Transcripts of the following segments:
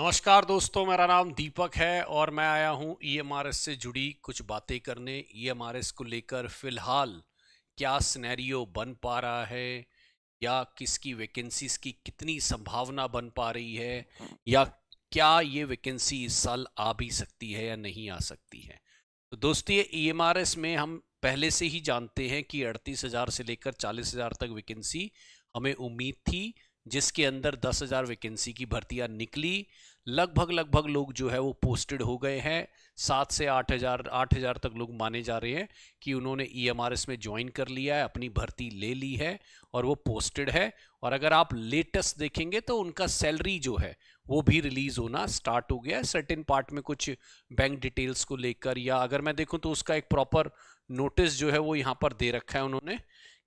नमस्कार दोस्तों मेरा नाम दीपक है और मैं आया हूं ईएमआरएस e से जुड़ी कुछ बातें करने ईएमआरएस e को लेकर फिलहाल क्या स्नैरियो बन पा रहा है या किसकी वैकेंसीज की कितनी संभावना बन पा रही है या क्या ये वैकेंसी इस साल आ भी सकती है या नहीं आ सकती है तो दोस्तों ये ईएमआरएस e में हम पहले से ही जानते हैं कि अड़तीस हज़ार से लेकर चालीस हज़ार तक वैकेंसी हमें उम्मीद थी जिसके अंदर दस हज़ार वैकेंसी की भर्तियां निकली लगभग लगभग लोग जो है वो पोस्टेड हो गए हैं सात से आठ हज़ार आठ हज़ार तक लोग माने जा रहे हैं कि उन्होंने ई e में ज्वाइन कर लिया है अपनी भर्ती ले ली है और वो पोस्टेड है और अगर आप लेटेस्ट देखेंगे तो उनका सैलरी जो है वो भी रिलीज़ होना स्टार्ट हो गया है सर्टेन पार्ट में कुछ बैंक डिटेल्स को लेकर या अगर मैं देखूँ तो उसका एक प्रॉपर नोटिस जो है वो यहाँ पर दे रखा है उन्होंने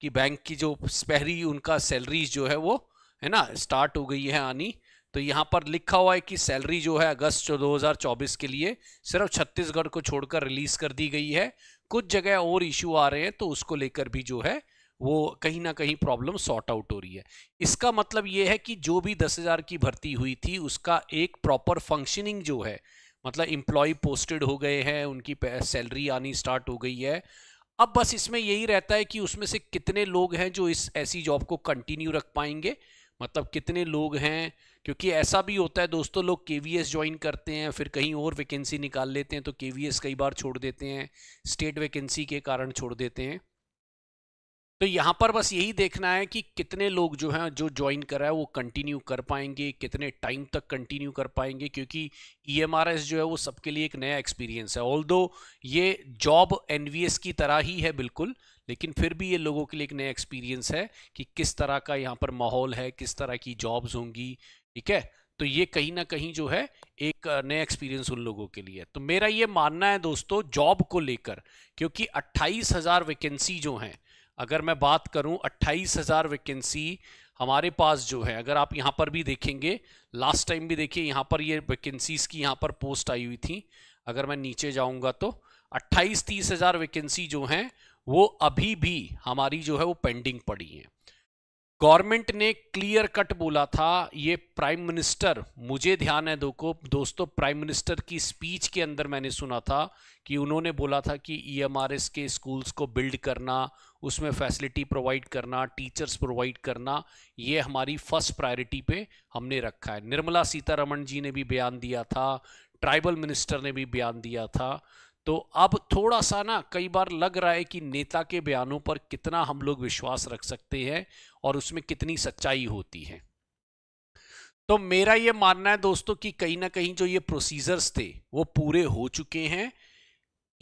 कि बैंक की जो स्पहरी उनका सैलरीज जो है वो है ना स्टार्ट हो गई है आनी तो यहाँ पर लिखा हुआ है कि सैलरी जो है अगस्त 2024 के लिए सिर्फ छत्तीसगढ़ को छोड़कर रिलीज कर दी गई है कुछ जगह और इश्यू आ रहे हैं तो उसको लेकर भी जो है वो कहीं ना कहीं प्रॉब्लम सॉर्ट आउट हो रही है इसका मतलब ये है कि जो भी दस हज़ार की भर्ती हुई थी उसका एक प्रॉपर फंक्शनिंग जो है मतलब इम्प्लॉय पोस्टेड हो गए हैं उनकी सैलरी आनी स्टार्ट हो गई है अब बस इसमें यही रहता है कि उसमें से कितने लोग हैं जो इस ऐसी जॉब को कंटिन्यू रख पाएंगे मतलब कितने लोग हैं क्योंकि ऐसा भी होता है दोस्तों लोग के वी ज्वाइन करते हैं फिर कहीं और वैकेंसी निकाल लेते हैं तो के कई बार छोड़ देते हैं स्टेट वैकेंसी के कारण छोड़ देते हैं तो यहाँ पर बस यही देखना है कि कितने लोग जो हैं जो ज्वाइन कर रहा है वो कंटिन्यू कर पाएंगे कितने टाइम तक कंटिन्यू कर पाएंगे क्योंकि ई e जो है वो सबके लिए एक नया एक्सपीरियंस है ऑल ये जॉब एन की तरह ही है बिल्कुल लेकिन फिर भी ये लोगों के लिए एक नया एक्सपीरियंस है कि किस तरह का यहाँ पर माहौल है किस तरह की जॉब्स होंगी ठीक है तो ये कहीं ना कहीं जो है एक नया एक्सपीरियंस उन लोगों के लिए तो मेरा ये मानना है दोस्तों जॉब को लेकर क्योंकि अट्ठाईस हजार वैकेंसी जो हैं अगर मैं बात करूं अट्ठाईस हजार वैकेंसी हमारे पास जो है अगर आप यहाँ पर भी देखेंगे लास्ट टाइम भी देखिए यहां पर ये वैकेंसीज की यहाँ पर पोस्ट आई हुई थी अगर मैं नीचे जाऊंगा तो अट्ठाईस तीस हजार वैकेंसी जो हैं वो अभी भी हमारी जो है वो पेंडिंग पड़ी हैं गवर्नमेंट ने क्लियर कट बोला था ये प्राइम मिनिस्टर मुझे ध्यान है दो को दोस्तों प्राइम मिनिस्टर की स्पीच के अंदर मैंने सुना था कि उन्होंने बोला था कि ईएमआरएस e के स्कूल्स को बिल्ड करना उसमें फैसिलिटी प्रोवाइड करना टीचर्स प्रोवाइड करना ये हमारी फर्स्ट प्रायोरिटी पे हमने रखा है निर्मला सीतारमण जी ने भी बयान दिया था ट्राइबल मिनिस्टर ने भी बयान दिया था तो अब थोड़ा सा ना कई बार लग रहा है कि नेता के बयानों पर कितना हम लोग विश्वास रख सकते हैं और उसमें कितनी सच्चाई होती है तो मेरा ये मानना है दोस्तों कि कहीं ना कहीं जो ये प्रोसीजर्स थे वो पूरे हो चुके हैं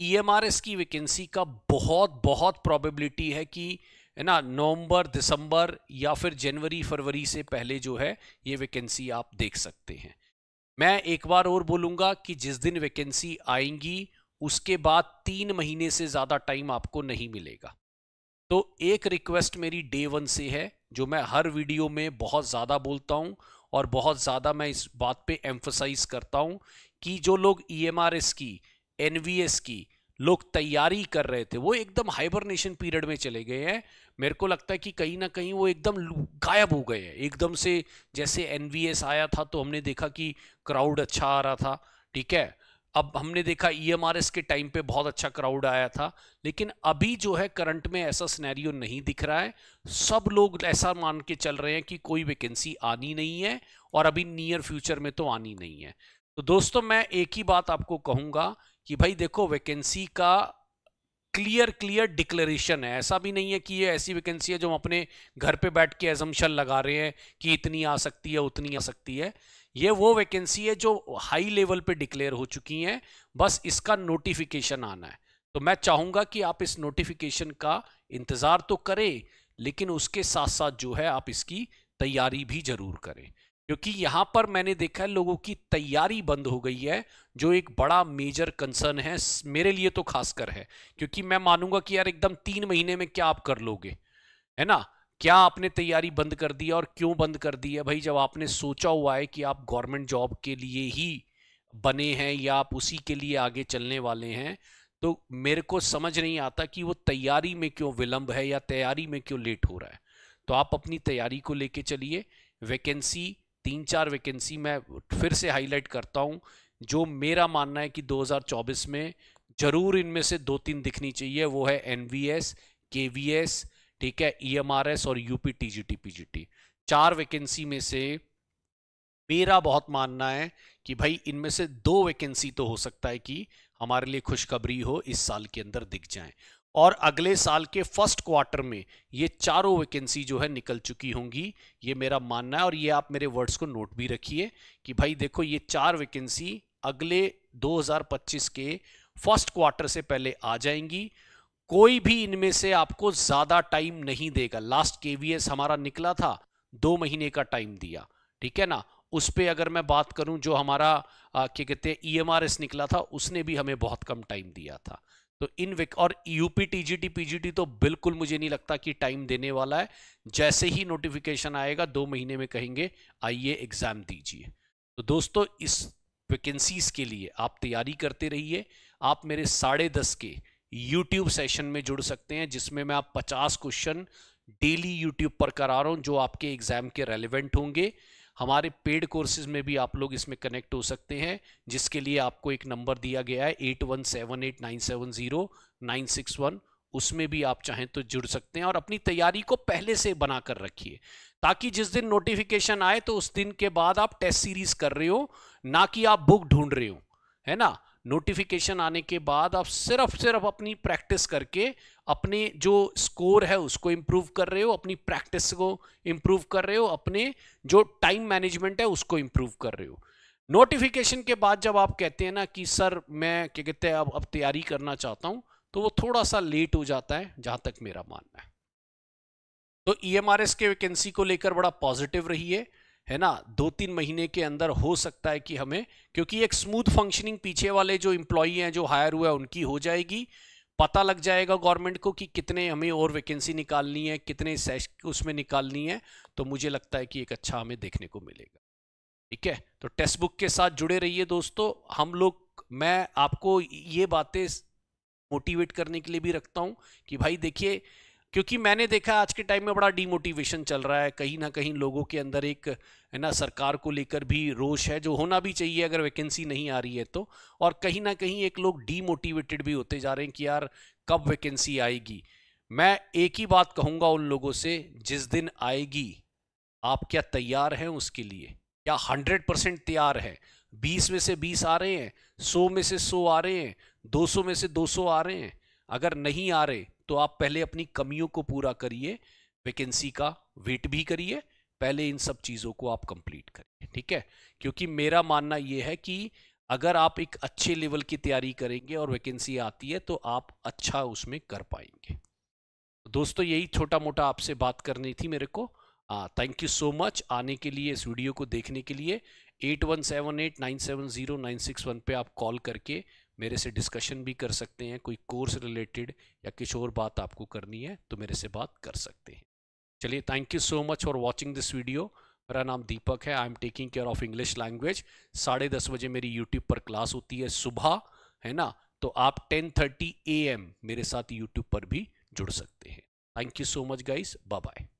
ईएमआरएस e की वैकेंसी का बहुत बहुत प्रोबेबिलिटी है कि है ना नवंबर दिसंबर या फिर जनवरी फरवरी से पहले जो है ये वैकेंसी आप देख सकते हैं मैं एक बार और बोलूंगा कि जिस दिन वैकेंसी आएंगी उसके बाद तीन महीने से ज़्यादा टाइम आपको नहीं मिलेगा तो एक रिक्वेस्ट मेरी डे वन से है जो मैं हर वीडियो में बहुत ज़्यादा बोलता हूँ और बहुत ज़्यादा मैं इस बात पे एम्फोसाइज करता हूँ कि जो लोग ई e की एन की लोग तैयारी कर रहे थे वो एकदम हाइबरनेशन पीरियड में चले गए हैं मेरे को लगता है कि कहीं ना कहीं वो एकदम गायब हो गए हैं एकदम से जैसे एन आया था तो हमने देखा कि क्राउड अच्छा आ रहा था ठीक है अब हमने देखा ई e के टाइम पे बहुत अच्छा क्राउड आया था लेकिन अभी जो है करंट में ऐसा सिनेरियो नहीं दिख रहा है सब लोग ऐसा मान के चल रहे हैं कि कोई वैकेंसी आनी नहीं है और अभी नियर फ्यूचर में तो आनी नहीं है तो दोस्तों मैं एक ही बात आपको कहूँगा कि भाई देखो वैकेंसी का क्लियर क्लियर डिक्लेरेशन है ऐसा भी नहीं है कि ये ऐसी वैकेंसी है जो हम अपने घर पे बैठ के एजम्पन लगा रहे हैं कि इतनी आ सकती है उतनी आ सकती है ये वो वैकेंसी है जो हाई लेवल पे डिक्लेयर हो चुकी हैं बस इसका नोटिफिकेशन आना है तो मैं चाहूँगा कि आप इस नोटिफिकेशन का इंतज़ार तो करें लेकिन उसके साथ साथ जो है आप इसकी तैयारी भी ज़रूर करें क्योंकि यहाँ पर मैंने देखा है लोगों की तैयारी बंद हो गई है जो एक बड़ा मेजर कंसर्न है मेरे लिए तो खासकर है क्योंकि मैं मानूंगा कि यार एकदम तीन महीने में क्या आप कर लोगे है ना क्या आपने तैयारी बंद कर दी है और क्यों बंद कर दी है भाई जब आपने सोचा हुआ है कि आप गवर्नमेंट जॉब के लिए ही बने हैं या आप उसी के लिए आगे चलने वाले हैं तो मेरे को समझ नहीं आता कि वो तैयारी में क्यों विलंब है या तैयारी में क्यों लेट हो रहा है तो आप अपनी तैयारी को लेके चलिए वैकेंसी तीन चार वैकेंसी मैं फिर से हाईलाइट करता हूँ जो मेरा मानना है कि 2024 में ज़रूर इनमें से दो तीन दिखनी चाहिए वो है N V S K V S ठीक है ईएमआरएस e और यूपी टीजीटी पीजीटी चार वैकेंसी में से मेरा बहुत मानना है कि भाई इनमें से दो वैकेंसी तो हो सकता है कि हमारे लिए खुशखबरी हो इस साल के अंदर दिख जाए और अगले साल के फर्स्ट क्वार्टर में ये चारों वैकेंसी जो है निकल चुकी होंगी ये मेरा मानना है और ये आप मेरे वर्ड्स को नोट भी रखिए कि भाई देखो ये चार वैकेंसी अगले 2025 के फर्स्ट क्वार्टर से पहले आ जाएंगी कोई भी इनमें से आपको ज्यादा टाइम नहीं देगा लास्ट केवीएस हमारा निकला था दो महीने का टाइम दिया ठीक है ना उस पर अगर मैं बात करूं जो हमारा क्या कहते हैं ईएमआरएस e निकला था उसने भी हमें बहुत कम टाइम दिया था तो इन विक और यूपी टीजीटी पीजीटी तो बिल्कुल मुझे नहीं लगता कि टाइम देने वाला है जैसे ही नोटिफिकेशन आएगा दो महीने में कहेंगे आइए एग्जाम दीजिए तो दोस्तों इस वैकेंसीज के लिए आप तैयारी करते रहिए आप मेरे साढ़े दस के यूट्यूब सेशन में जुड़ सकते हैं जिसमें मैं आप 50 क्वेश्चन डेली यूट्यूब पर करा रहा हूँ जो आपके एग्जाम के रेलिवेंट होंगे हमारे पेड कोर्सेज में भी आप लोग इसमें कनेक्ट हो सकते हैं जिसके लिए आपको एक नंबर दिया गया है eight one seven eight nine seven zero nine six one उसमें भी आप चाहें तो जुड़ सकते हैं और अपनी तैयारी को पहले से बना कर रखिए ताकि जिस दिन नोटिफिकेशन आए तो उस दिन के बाद आप टेस्ट सीरीज कर रहे हो ना कि आप बुक ढूंढ रहे हो है ना नोटिफिकेशन आने के बाद आप सिर्फ सिर्फ अपनी प्रैक्टिस करके अपने जो स्कोर है उसको इम्प्रूव कर रहे हो अपनी प्रैक्टिस को इम्प्रूव कर रहे हो अपने जो टाइम मैनेजमेंट है उसको इम्प्रूव कर रहे हो नोटिफिकेशन के बाद जब आप कहते हैं ना कि सर मैं क्या कहते हैं अब अब तैयारी करना चाहता हूँ तो वो थोड़ा सा लेट हो जाता है जहाँ तक मेरा मानना है तो ई e के वैकेंसी को लेकर बड़ा पॉजिटिव रही है है ना दो तीन महीने के अंदर हो सकता है कि हमें क्योंकि एक स्मूथ फंक्शनिंग पीछे वाले जो इम्प्लॉई हैं जो हायर हुआ है उनकी हो जाएगी पता लग जाएगा गवर्नमेंट को कि कितने हमें और वैकेंसी निकालनी है कितने सेश उसमें निकालनी है तो मुझे लगता है कि एक अच्छा हमें देखने को मिलेगा ठीक है तो टेक्स्ट बुक के साथ जुड़े रहिए दोस्तों हम लोग मैं आपको ये बातें मोटिवेट करने के लिए भी रखता हूँ कि भाई देखिए क्योंकि मैंने देखा आज के टाइम में बड़ा डीमोटिवेशन चल रहा है कहीं ना कहीं लोगों के अंदर एक है ना सरकार को लेकर भी रोष है जो होना भी चाहिए अगर वैकेंसी नहीं आ रही है तो और कहीं ना कहीं एक लोग डीमोटिवेटेड भी होते जा रहे हैं कि यार कब वैकेंसी आएगी मैं एक ही बात कहूँगा उन लोगों से जिस दिन आएगी आप क्या तैयार हैं उसके लिए क्या हंड्रेड परसेंट तैयार है बीस में से बीस आ रहे हैं सौ में से सौ आ रहे हैं दो सौ में से दो सौ आ रहे हैं अगर नहीं आ रहे तो आप पहले अपनी कमियों को पूरा करिए वैकेंसी का वेट भी करिए पहले इन सब चीज़ों को आप कंप्लीट करिए ठीक है क्योंकि मेरा मानना यह है कि अगर आप एक अच्छे लेवल की तैयारी करेंगे और वैकेंसी आती है तो आप अच्छा उसमें कर पाएंगे दोस्तों यही छोटा मोटा आपसे बात करनी थी मेरे को थैंक यू सो मच आने के लिए इस वीडियो को देखने के लिए eight one seven eight nine seven zero nine six one पर आप कॉल करके मेरे से डिस्कशन भी कर सकते हैं कोई कोर्स रिलेटेड या किसी और बात आपको करनी है तो मेरे से बात कर सकते हैं चलिए thank you so much for watching this video मेरा नाम दीपक है I am taking care of English language साढ़े दस बजे मेरी यूट्यूब पर क्लास होती है सुबह है ना तो आप टेन थर्टी ए एम मेरे साथ यूट्यूब पर भी जुड़ सकते हैं thank you so much guys bye bye